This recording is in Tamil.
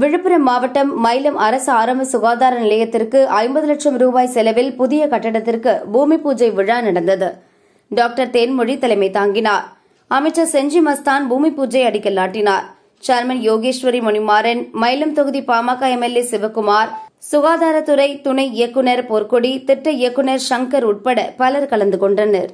விழுப்புரம் மாவட்டம் மயிலம் அரசு ஆரம்ப சுகாதார நிலையத்திற்கு ஐம்பது லட்சம் ரூபாய் செலவில் புதிய கட்டடத்திற்கு பூமி பூஜை விழா நடந்தது டாக்டர் தேன்மொழி தலைமை தாங்கினார் அமைச்சர் செஞ்சி மஸ்தான் பூமி பூஜை அடிக்கல் நாட்டினார் சேர்மன் யோகேஸ்வரி மணிமாறன் மயிலம் தொகுதி பாமக எம்எல்ஏ சிவக்குமார் சுகாதாரத்துறை துணை இயக்குநர் பொற்கொடி திட்ட இயக்குநர் சங்கர் உட்பட பலர் கலந்து கொண்டனர்